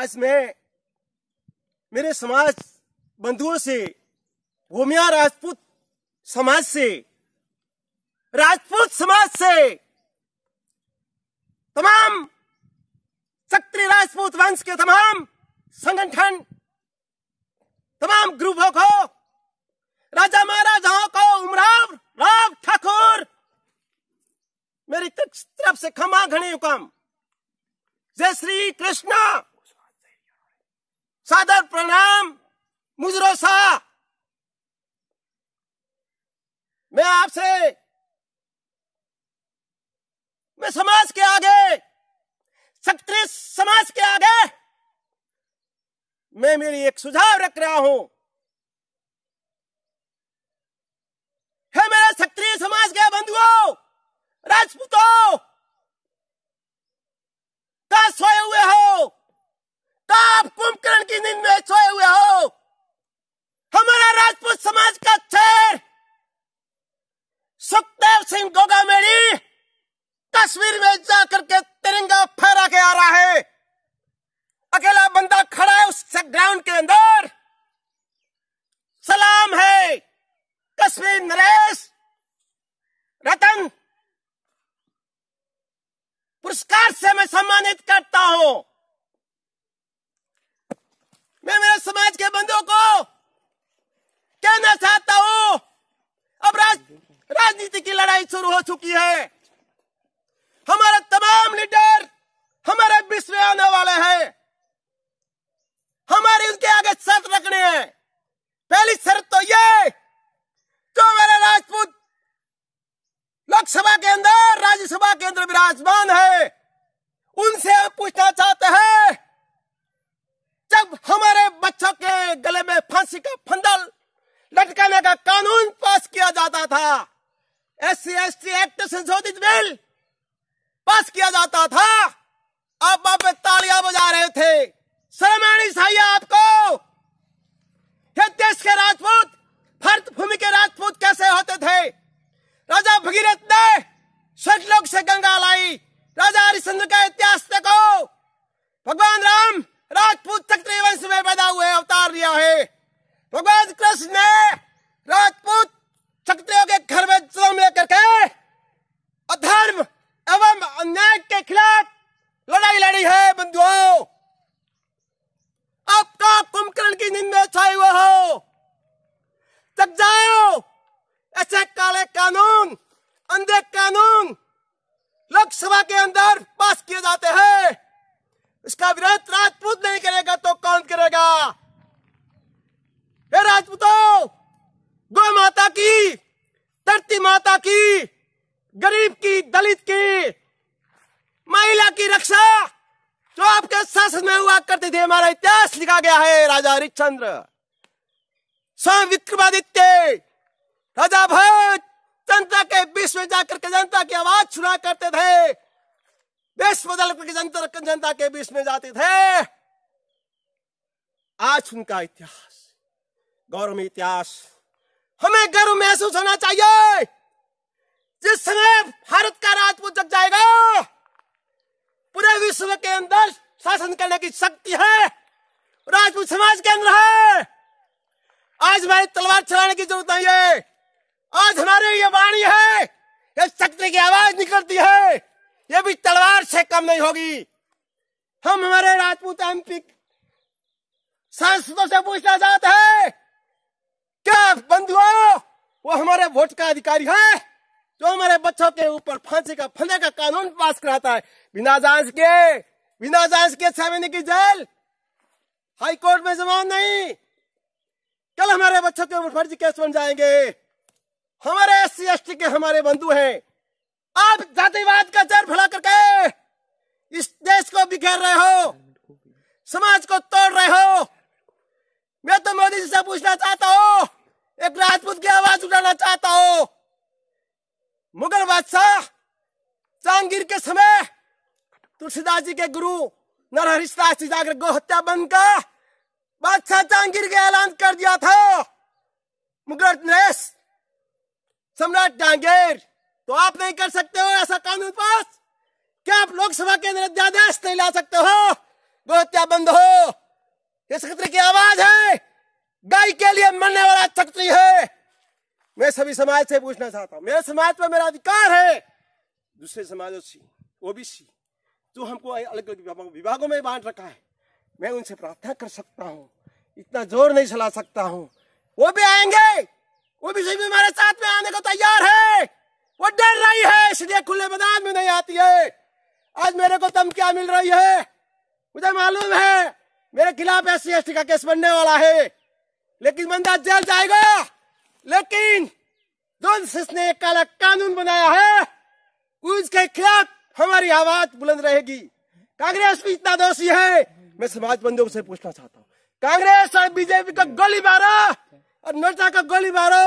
आज मैं मेरे समाज बंधुओं से होमिया राजपूत समाज से राजपूत समाज से तमाम सक्रिय राजपूत वंश के तमाम संगठन तमाम ग्रुपों को राजा महाराजाओं को उमराव राव ठाकुर मेरी तरफ से खमा घने हुकम जय श्री कृष्णा सादर प्रणाम मुजरो शाह मैं आपसे मैं समाज के आगे सक्रिय समाज के आगे मैं मेरी एक सुझाव रख रहा हूं है मेरे सक्रिय समाज के बंधुओं राजपूतों का सोए हुए हो तेजस्वी नरेश रतन पुरस्कार से मैं सम्मानित करता हूं मैं मेरे समाज के बंधुओं को कहना चाहता हूं अब राज, राजनीति की लड़ाई शुरू हो चुकी है हमारे तमाम लीडर हमारे विश्व आने वाले हैं हमारे उनके आगे शर्त रखने हैं पहली शर्त तो यह जो तो मेरे राजपूत लोकसभा के अंदर राज्यसभा के अंदर विराजमान है उनसे हम पूछना चाहते हैं जब हमारे बच्चों के गले में फांसी का फंदल लटकाने का कानून पास किया जाता था S C S T act संशोधित बिल पास किया जाता था आप आप तालियां बजा रहे थे शर्मानी चाहिए आपको देश के राजपूत इसका विरोध राजपूत नहीं करेगा तो कौन करेगा राजपूतों गो माता की धरती माता की गरीब की दलित की महिला की रक्षा जो आपके शासन में हुआ करती थी हमारा इतिहास लिखा गया है राजा हरिश्चंद्र स्वयं विक्रमादित्य राजा भक्त जनता के बीच में जाकर के जनता की आवाज सुना करते थे देश बदल के जनता जनता के बीच में जाते थे आज उनका इतिहास गौरव इतिहास हमें गर्व महसूस होना चाहिए जिस समय भारत का राजपूत जग जाएगा पूरे विश्व के अंदर शासन करने की शक्ति है राजपूत समाज के अंदर है आज हमारी तलवार चलाने की जरूरत नहीं है आज हमारे ये वाणी है ये शक्ति की आवाज निकलती है ये भी तलवार से कम नहीं होगी हम हमारे राजपूत एमपी सांसदों से पूछना चाहते हैं क्या बंधुओं वो हमारे वोट का अधिकारी है जो हमारे बच्चों के ऊपर फांसी का फंदे का कानून पास कराता है बिना जांच के बिना जांच के छह महीने की जेल हाई कोर्ट में जमान नहीं कल हमारे बच्चों के ऊपर फर्जी केस बन जाएंगे हमारे एस सी के हमारे बंधु हैं आप जातिवाद का जड़ फैला करके इस देश को बिखेर रहे हो समाज को तोड़ रहे हो मैं तो मोदी जी से पूछना चाहता हूँ एक राजपूत की आवाज उठाना चाहता हूँ मुगल बादशाह जहांगीर के समय तुलसीदास जी के गुरु नरहरिश दास जी जाकर बंद का बादशाह जहांगीर के ऐलान कर दिया था मुगल सम्राट जहांगीर तो आप नहीं कर सकते हो ऐसा कानून पास क्या आप लोकसभा के अंदर अध्यादेश नहीं ला सकते हो गोहत्या बंद हो इस खतरे की आवाज है गाय के लिए मरने वाला सख्त्री है मैं सभी समाज से पूछना चाहता हूं मेरे समाज पर मेरा अधिकार है दूसरे समाजों से ओबीसी जो हमको अलग अलग विभागों में बांट रखा है मैं उनसे प्रार्थना कर सकता हूँ इतना जोर नहीं चला सकता हूँ वो भी आएंगे वो भी सभी हमारे साथ में आने को तैयार है वो डर रही है इसलिए खुले मैदान में नहीं आती है आज मेरे को तम क्या मिल रही है मुझे मालूम है मेरे खिलाफ एस सी का केस बनने वाला है लेकिन बंदा जेल जाएगा लेकिन ने एक काला कानून बनाया है उसके खिलाफ हमारी आवाज बुलंद रहेगी कांग्रेस भी इतना दोषी है मैं समाज बंदों से पूछना चाहता हूँ कांग्रेस और बीजेपी को गोली मारो और नोटा को गोली मारो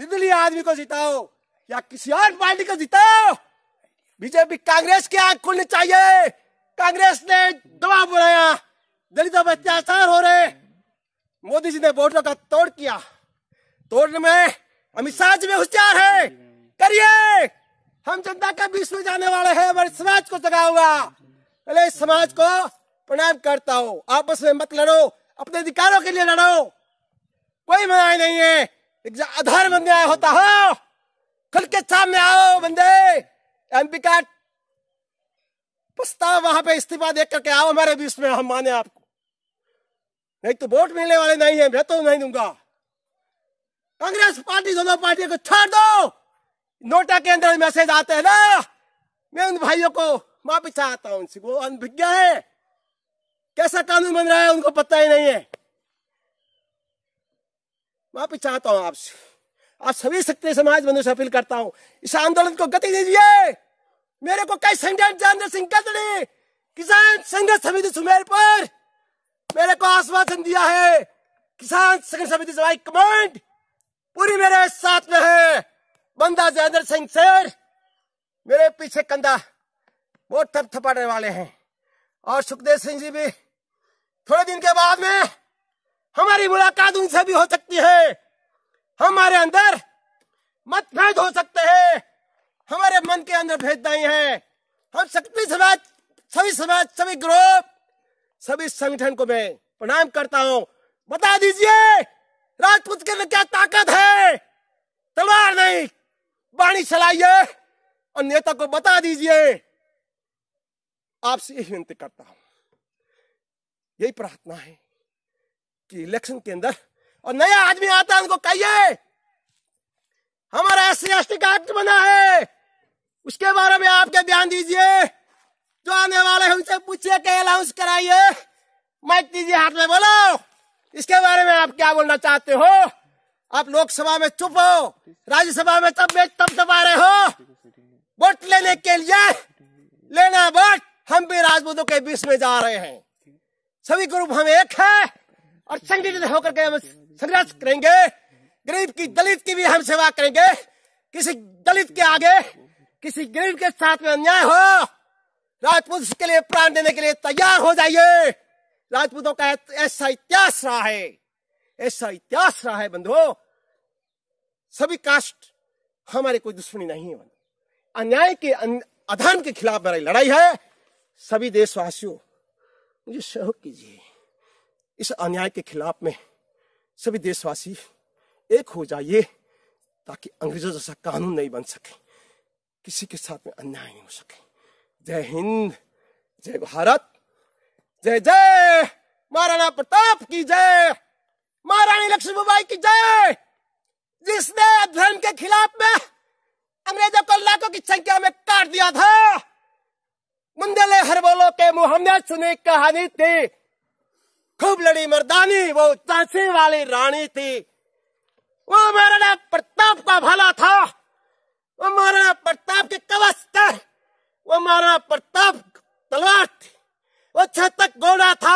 निर्दलीय आदमी को जिताओ या किसी और पार्टी को जिताओ बीजेपी कांग्रेस की आंख खुलनी चाहिए कांग्रेस ने दबाव बनाया दलितों पर अत्याचार हो रहे मोदी जी ने वोटों का तोड़ किया तोड़ने में अमित शाह जी में होशियार है करिए हम जनता के बीच में जाने वाले हैं हमारे समाज को हुआ पहले इस समाज को प्रणाम करता हो आपस में मत लड़ो अपने अधिकारों के लिए लड़ो कोई मनाई नहीं है आधार में न्याय होता हो खुल के सामने आओ बंदे एमपी का प्रस्ताव वहां पे इस्तीफा देख करके आओ हमारे बीच में हम माने आपको नहीं तो वोट मिलने वाले नहीं है मैं तो नहीं दूंगा कांग्रेस पार्टी दोनों पार्टियों को छोड़ दो नोटा के अंदर मैसेज आते हैं ना मैं उन भाइयों को माफी चाहता हूं उनसे वो अनभिज्ञ है कैसा कानून बन रहा है उनको पता ही नहीं है माफी चाहता हूं आपसे आप सभी सक्रिय समाज बंधु से अपील करता हूं इस आंदोलन को गति दीजिए मेरे को कई संगठन चंद्र सिंह कतड़ी किसान संघर्ष समिति सुमेर पर मेरे को आश्वासन दिया है किसान संघर्ष समिति सभा कमांड पूरी मेरे साथ में है बंदा जयेंद्र सिंह सर मेरे पीछे कंधा बहुत थप थपाने वाले हैं और सुखदेव सिंह जी भी थोड़े दिन के बाद में हमारी मुलाकात उनसे भी हो सकती है हमारे अंदर मतभेद हो सकते हैं हमारे मन के अंदर भेद नहीं है हम सभी समाज सभी समाज सभी ग्रुप सभी संगठन को मैं प्रणाम करता हूँ बता दीजिए राजपूत के अंदर क्या ताकत है तलवार नहीं बाणी चलाइए और नेता को बता दीजिए आपसे यही विनती करता हूं यही प्रार्थना है कि इलेक्शन के अंदर और नया आदमी आता है उनको कहिए हमारा एस सी एक्ट बना है उसके बारे में आपके ध्यान दीजिए जो आने वाले हैं उनसे पूछिए के अलाउंस कराइए माइक दीजिए हाथ में बोलो इसके बारे में आप क्या बोलना चाहते हो आप लोकसभा में चुप हो राज्यसभा में तब में तब दबा रहे हो वोट लेने के लिए लेना वोट हम भी राजपूतों के बीच में जा रहे हैं सभी ग्रुप हम एक है और संगठित होकर के हम संघर्ष करेंगे गरीब की दलित की भी हम सेवा करेंगे किसी दलित के आगे किसी गरीब के साथ में अन्याय हो राजपूत के लिए प्राण देने के लिए तैयार हो जाइए राजपूतों का ऐसा इतिहास रहा है ऐसा इतिहास रहा है बंधुओं सभी कास्ट हमारे कोई दुश्मनी नहीं है अन्याय के अधर्म के खिलाफ हमारी लड़ाई है सभी देशवासियों मुझे सहयोग कीजिए इस अन्याय के खिलाफ में सभी देशवासी एक हो जाइए ताकि अंग्रेजों जैसा कानून नहीं बन सके किसी के साथ में अन्याय नहीं हो सके जय हिंद जय भारत जय जय महाराणा प्रताप की जय महारानी लक्ष्मीबाई की जय जिसने धर्म के खिलाफ में अंग्रेजों को लाखों की संख्या में काट दिया था हर बोलो के मुहम्मद सुनी कहानी थी खूब लड़ी मर्दानी वो चांसे वाली रानी थी वो महाराणा प्रताप का भला था वो महाराणा प्रताप के कवच वो महाराणा प्रताप तलवार थी वो छतक गोड़ा था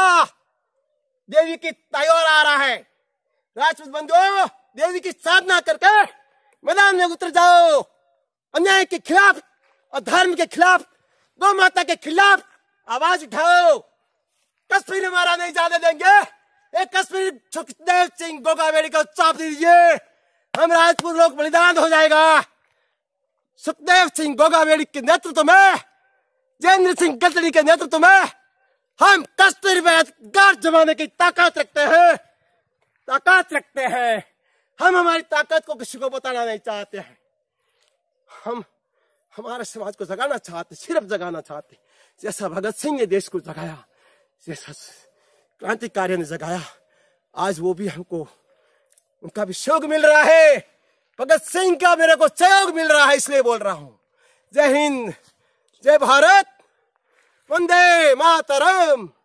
देवी की तयोर आ रहा है राजपूत बंधु देवी की साधना करके मैदान में उतर जाओ अन्याय के खिलाफ और धर्म के खिलाफ गौ माता के खिलाफ आवाज उठाओ कश्मीरी मारा नहीं जाने देंगे एक कश्मीरी सुखदेव सिंह गोगावेड़ी को चाप दीजिए हम राजपुर लोग बलिदान हो जाएगा सुखदेव सिंह गोगावेड़ी के नेतृत्व में जयेंद्र सिंह गतरी के नेतृत्व में हम कश्मीर में गार जमाने की ताकत रखते हैं ताकत रखते हैं हम हमारी ताकत को किसी को बताना नहीं चाहते हैं हम हमारे समाज को जगाना चाहते सिर्फ जगाना चाहते जैसा भगत सिंह ने देश को जगाया क्रांतिकारियों ने जगाया आज वो भी हमको उनका भी सहयोग मिल रहा है भगत सिंह का मेरे को सहयोग मिल रहा है इसलिए बोल रहा हूं जय हिंद जय भारत वंदे मातरम